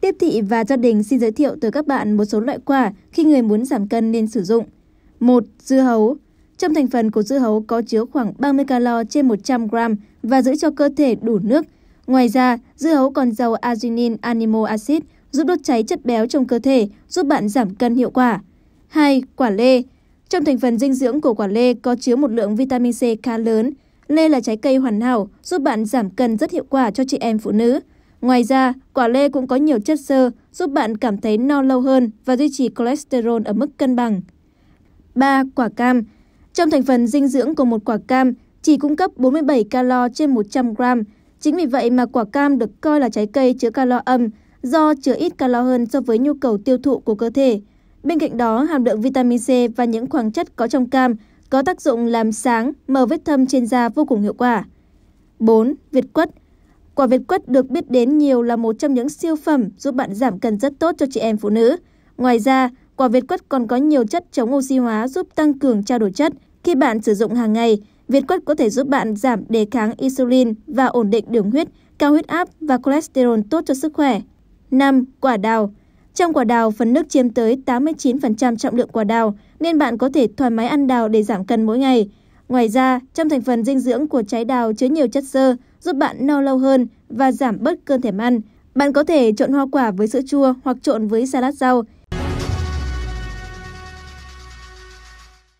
Tiếp thị và gia đình xin giới thiệu tới các bạn một số loại quả khi người muốn giảm cân nên sử dụng. 1. Dưa hấu Trong thành phần của dưa hấu có chứa khoảng 30 calo trên 100 gram và giữ cho cơ thể đủ nước. Ngoài ra, dưa hấu còn giàu arginine animo acid, giúp đốt cháy chất béo trong cơ thể, giúp bạn giảm cân hiệu quả. 2. Quả lê Trong thành phần dinh dưỡng của quả lê có chứa một lượng vitamin C khá lớn. Lê là trái cây hoàn hảo, giúp bạn giảm cân rất hiệu quả cho chị em phụ nữ. Ngoài ra, quả lê cũng có nhiều chất xơ giúp bạn cảm thấy no lâu hơn và duy trì cholesterol ở mức cân bằng. 3. Quả cam Trong thành phần dinh dưỡng của một quả cam chỉ cung cấp 47 calo trên 100 gram. Chính vì vậy mà quả cam được coi là trái cây chứa calo âm do chứa ít calo hơn so với nhu cầu tiêu thụ của cơ thể. Bên cạnh đó, hàm lượng vitamin C và những khoáng chất có trong cam có tác dụng làm sáng, mờ vết thâm trên da vô cùng hiệu quả. 4. Việt quất Quả việt quất được biết đến nhiều là một trong những siêu phẩm giúp bạn giảm cân rất tốt cho chị em phụ nữ. Ngoài ra, quả việt quất còn có nhiều chất chống oxy hóa giúp tăng cường trao đổi chất. Khi bạn sử dụng hàng ngày, việt quất có thể giúp bạn giảm đề kháng insulin và ổn định đường huyết, cao huyết áp và cholesterol tốt cho sức khỏe. 5. Quả đào Trong quả đào, phần nước chiếm tới 89% trọng lượng quả đào, nên bạn có thể thoải mái ăn đào để giảm cân mỗi ngày. Ngoài ra, trong thành phần dinh dưỡng của trái đào chứa nhiều chất xơ, giúp bạn no lâu hơn và giảm bớt cơn thèm ăn. Bạn có thể trộn hoa quả với sữa chua hoặc trộn với salad rau.